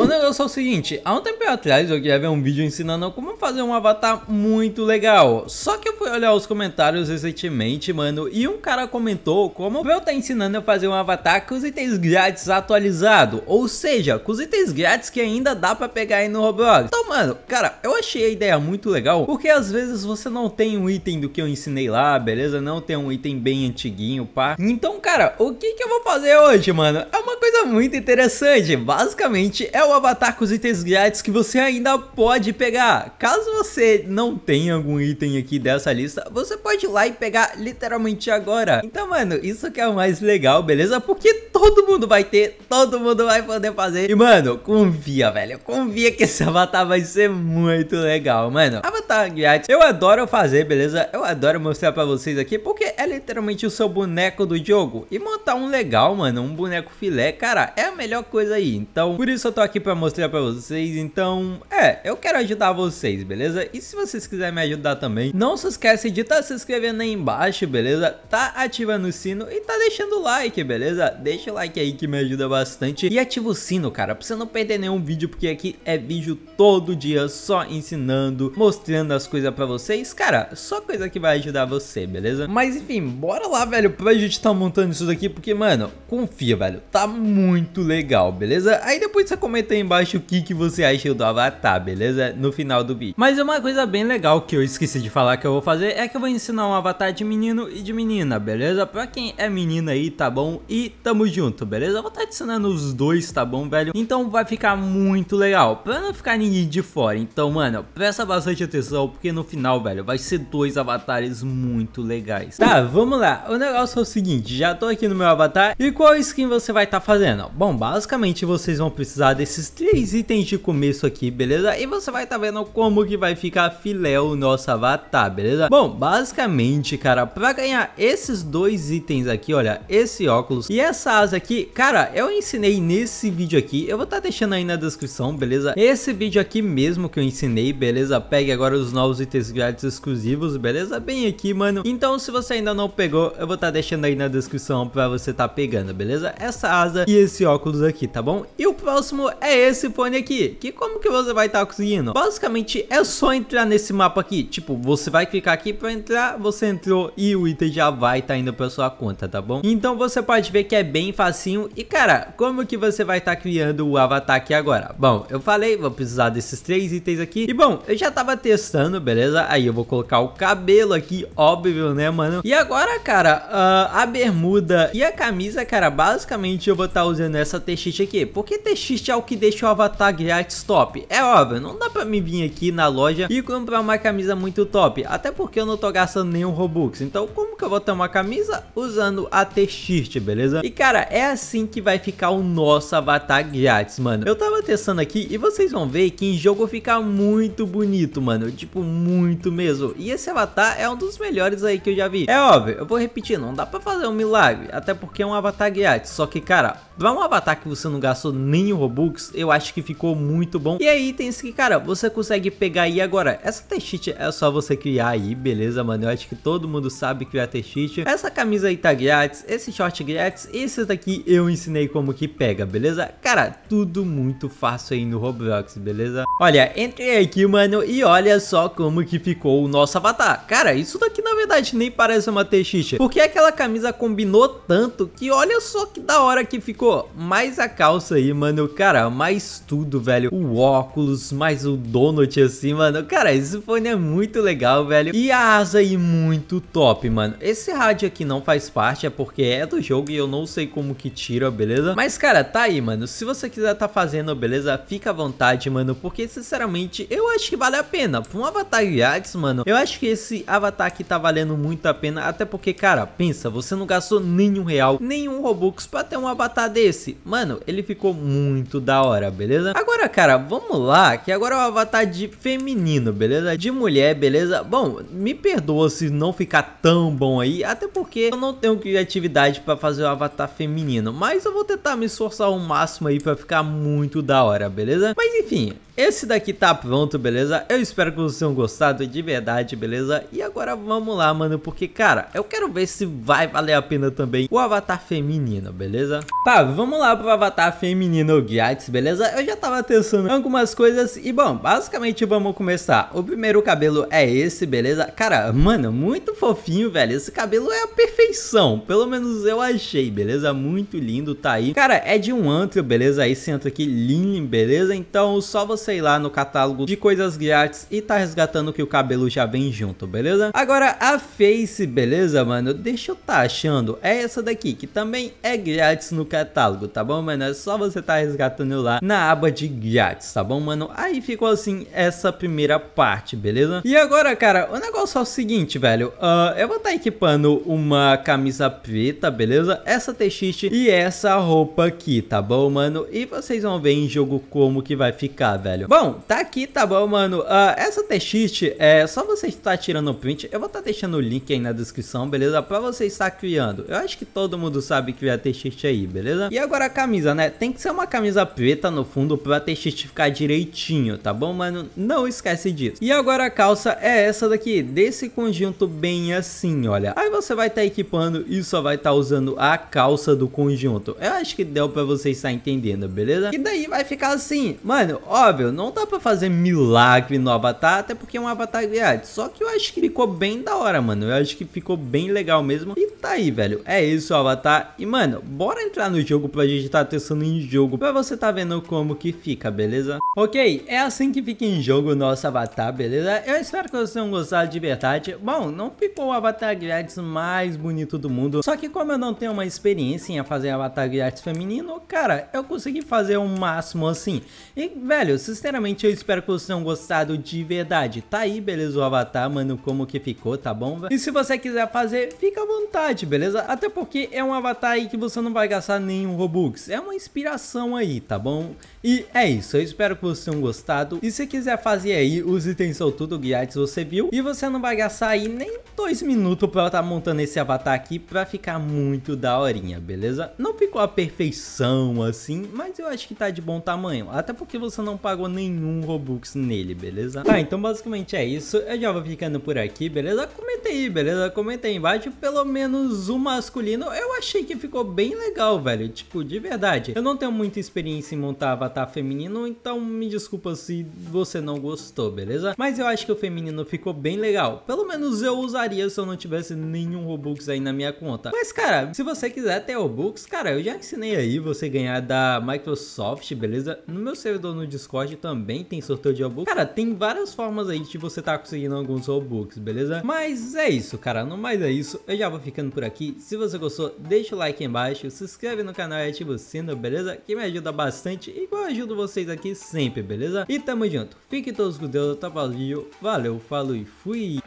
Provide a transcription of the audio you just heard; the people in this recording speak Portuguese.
O negócio é o seguinte, há um tempo atrás eu queria ver um vídeo ensinando como fazer um avatar muito legal. Só que eu fui olhar os comentários recentemente, mano, e um cara comentou como eu tá ensinando a fazer um avatar com os itens grátis atualizado. Ou seja, com os itens grátis que ainda dá pra pegar aí no Roblox. Então, mano, cara, eu achei a ideia muito legal, porque às vezes você não tem um item do que eu ensinei lá, beleza? Não tem um item bem antiguinho, pá. Então, cara, o que que eu vou fazer hoje, mano? É uma coisa muito interessante, basicamente é o avatar com os itens grátis que você ainda pode pegar. Caso você não tenha algum item aqui dessa lista, você pode ir lá e pegar literalmente agora. Então, mano, isso que é o mais legal, beleza? Porque todo mundo vai ter, todo mundo vai poder fazer. E, mano, confia, velho, confia que esse avatar vai ser muito legal, mano. Avatar grátis, eu adoro fazer, beleza? Eu adoro mostrar pra vocês aqui, porque é literalmente o seu boneco do jogo. E montar um legal, mano, um boneco filé, cara, é a melhor coisa aí. Então, por isso eu tô aqui pra mostrar pra vocês. Então, é, eu quero ajudar vocês, beleza? E se vocês quiserem me ajudar também, não se esquece de estar tá se inscrevendo aí embaixo, beleza? Tá ativando o sino e tá deixando o like, beleza? Deixa o like aí que me ajuda bastante. E ativa o sino, cara, pra você não perder nenhum vídeo, porque aqui é vídeo todo dia só ensinando, mostrando as coisas pra vocês. Cara, só coisa que vai ajudar você, beleza? Mas enfim, enfim, bora lá, velho, pra gente tá montando isso daqui, porque, mano, confia, velho, tá muito legal, beleza? Aí depois você comenta aí embaixo o que, que você acha do avatar, beleza? No final do vídeo. Mas uma coisa bem legal que eu esqueci de falar que eu vou fazer é que eu vou ensinar um avatar de menino e de menina, beleza? Pra quem é menina aí, tá bom? E tamo junto, beleza? Eu vou estar tá ensinando os dois, tá bom, velho? Então vai ficar muito legal, pra não ficar ninguém de fora. Então, mano, presta bastante atenção, porque no final, velho, vai ser dois avatares muito legais, tá? Tá, vamos lá. O negócio é o seguinte, já tô aqui no meu avatar. E qual skin você vai estar tá fazendo? Bom, basicamente vocês vão precisar desses três itens de começo aqui, beleza? E você vai estar tá vendo como que vai ficar filé o nosso avatar, beleza? Bom, basicamente, cara, pra ganhar esses dois itens aqui, olha, esse óculos e essa asa aqui, cara, eu ensinei nesse vídeo aqui. Eu vou estar tá deixando aí na descrição, beleza? Esse vídeo aqui mesmo que eu ensinei, beleza? Pegue agora os novos itens grátis exclusivos, beleza? Bem aqui, mano. Então, se você ainda não pegou, eu vou estar tá deixando aí na descrição para você estar tá pegando, beleza? Essa asa e esse óculos aqui, tá bom? E o próximo é esse fone aqui, que como que você vai estar tá conseguindo? Basicamente é só entrar nesse mapa aqui, tipo, você vai clicar aqui para entrar, você entrou e o item já vai estar tá indo para sua conta, tá bom? Então você pode ver que é bem facinho e cara, como que você vai estar tá criando o avatar aqui agora? Bom, eu falei, vou precisar desses três itens aqui e bom, eu já tava testando, beleza? Aí eu vou colocar o cabelo aqui, óbvio, né, mano? E e agora, cara, ah, a bermuda e a camisa, cara, basicamente eu vou estar tá usando essa t-shirt aqui. Porque t-shirt é o que deixa o avatar grátis top. É óbvio, não dá pra mim vir aqui na loja e comprar uma camisa muito top. Até porque eu não tô gastando nenhum Robux. Então, como que eu vou ter uma camisa? Usando a t-shirt, beleza? E, cara, é assim que vai ficar o nosso avatar grátis, mano. Eu tava testando aqui e vocês vão ver que em jogo fica muito bonito, mano. Tipo, muito mesmo. E esse avatar é um dos melhores aí que eu já vi. É óbvio, eu vou repetir, não dá pra fazer um milagre, até porque é um avatar grátis, só que cara, pra um avatar que você não gastou nem o Robux, eu acho que ficou muito bom. E aí tem isso que cara, você consegue pegar aí agora, essa t-shirt é só você criar aí, beleza mano, eu acho que todo mundo sabe criar t-shirt. Essa camisa aí tá grátis, esse short grátis, esse daqui eu ensinei como que pega, beleza? Cara, tudo muito fácil aí no Roblox, beleza? Olha, entrei aqui mano e olha só como que ficou o nosso avatar. Cara, isso daqui na verdade nem parece Matexixa? Porque aquela camisa combinou tanto que olha só que da hora que ficou. Mais a calça aí, mano. Cara, mais tudo, velho. O óculos, mais o donut assim, mano. Cara, esse fone é muito legal, velho. E a asa aí, muito top, mano. Esse rádio aqui não faz parte, é porque é do jogo e eu não sei como que tira, beleza? Mas, cara, tá aí, mano. Se você quiser tá fazendo, beleza? Fica à vontade, mano. Porque, sinceramente, eu acho que vale a pena. um avatar grátis, mano. Eu acho que esse avatar aqui tá valendo muito a pena até porque, cara, pensa, você não gastou nenhum real, nenhum Robux pra ter um avatar desse. Mano, ele ficou muito da hora, beleza? Agora, cara, vamos lá, que agora é o um avatar de feminino, beleza? De mulher, beleza? Bom, me perdoa se não ficar tão bom aí, até porque eu não tenho criatividade pra fazer o um avatar feminino, mas eu vou tentar me esforçar o máximo aí pra ficar muito da hora, beleza? Mas enfim, esse daqui tá pronto, beleza? Eu espero que vocês tenham gostado de verdade, beleza? E agora vamos lá, mano, porque, cara, eu quero ver se vai valer a pena também o avatar feminino, beleza? Tá, vamos lá pro avatar feminino Giats, beleza? Eu já tava testando algumas coisas e, bom, basicamente vamos começar. O primeiro cabelo é esse, beleza? Cara, mano, muito fofinho, velho. Esse cabelo é a perfeição, pelo menos eu achei, beleza? Muito lindo, tá aí. Cara, é de um antro, beleza? Esse antro aqui, lindo, beleza? Então, só você sei lá, no catálogo de coisas grátis e tá resgatando que o cabelo já vem junto, beleza? Agora, a Face, beleza, mano? Deixa eu tá achando. É essa daqui, que também é grátis no catálogo, tá bom, mano? É só você tá resgatando lá na aba de grátis, tá bom, mano? Aí ficou assim essa primeira parte, beleza? E agora, cara, o negócio é o seguinte, velho. Uh, eu vou tá equipando uma camisa preta, beleza? Essa t-shirt e essa roupa aqui, tá bom, mano? E vocês vão ver em jogo como que vai ficar, velho velho. Bom, tá aqui, tá bom, mano. Uh, essa t-sheet, é só você estar tirando o print. Eu vou estar tá deixando o link aí na descrição, beleza? Pra você estar criando. Eu acho que todo mundo sabe que criar t-sheet aí, beleza? E agora a camisa, né? Tem que ser uma camisa preta no fundo pra t-sheet ficar direitinho, tá bom, mano? Não esquece disso. E agora a calça é essa daqui, desse conjunto bem assim, olha. Aí você vai estar tá equipando e só vai estar tá usando a calça do conjunto. Eu acho que deu pra você estar entendendo, beleza? E daí vai ficar assim, mano, óbvio não dá para fazer milagre no avatar, até porque é um avatar viado. Só que eu acho que ficou bem da hora, mano. Eu acho que ficou bem legal mesmo. E tá aí, velho. É isso, o avatar. E, mano, bora entrar no jogo pra gente tá testando em jogo, pra você tá vendo como que fica, beleza? Ok, é assim que fica em jogo o nosso avatar, beleza? Eu espero que vocês tenham gostado de verdade. Bom, não ficou o avatar grátis mais bonito do mundo. Só que como eu não tenho uma experiência em fazer avatar grátis feminino, cara, eu consegui fazer o máximo assim. E, velho, se Sinceramente, eu espero que vocês tenham gostado de verdade. Tá aí, beleza, o avatar, mano, como que ficou, tá bom? E se você quiser fazer, fica à vontade, beleza? Até porque é um avatar aí que você não vai gastar nenhum Robux. É uma inspiração aí, tá bom? E é isso, eu espero que vocês tenham gostado. E se quiser fazer aí, os itens são tudo guiados, você viu? E você não vai gastar aí nem dois minutos pra estar tá montando esse avatar aqui pra ficar muito daorinha, beleza? Não ficou a perfeição assim, mas eu acho que tá de bom tamanho. Até porque você não pagou pagou nenhum Robux nele, beleza? Tá, então basicamente é isso. Eu já vou ficando por aqui, beleza? Comenta aí, beleza? Comenta aí embaixo. Pelo menos o masculino eu achei que ficou bem legal, velho. Tipo, de verdade. Eu não tenho muita experiência em montar avatar feminino, então me desculpa se você não gostou, beleza? Mas eu acho que o feminino ficou bem legal. Pelo menos eu usaria se eu não tivesse nenhum Robux aí na minha conta. Mas, cara, se você quiser ter Robux, cara, eu já ensinei aí você ganhar da Microsoft, beleza? No meu servidor no Discord loja também tem sorteio de e-book. Cara, tem várias formas aí de você tá conseguindo alguns e-books, beleza? Mas é isso, cara. No mais é isso. Eu já vou ficando por aqui. Se você gostou, deixa o like aí embaixo, se inscreve no canal e ativa o sino, beleza? Que me ajuda bastante, igual ajudo vocês aqui sempre, beleza? E tamo junto. Fiquem todos com Deus, até o próximo vídeo. Valeu, falou e fui!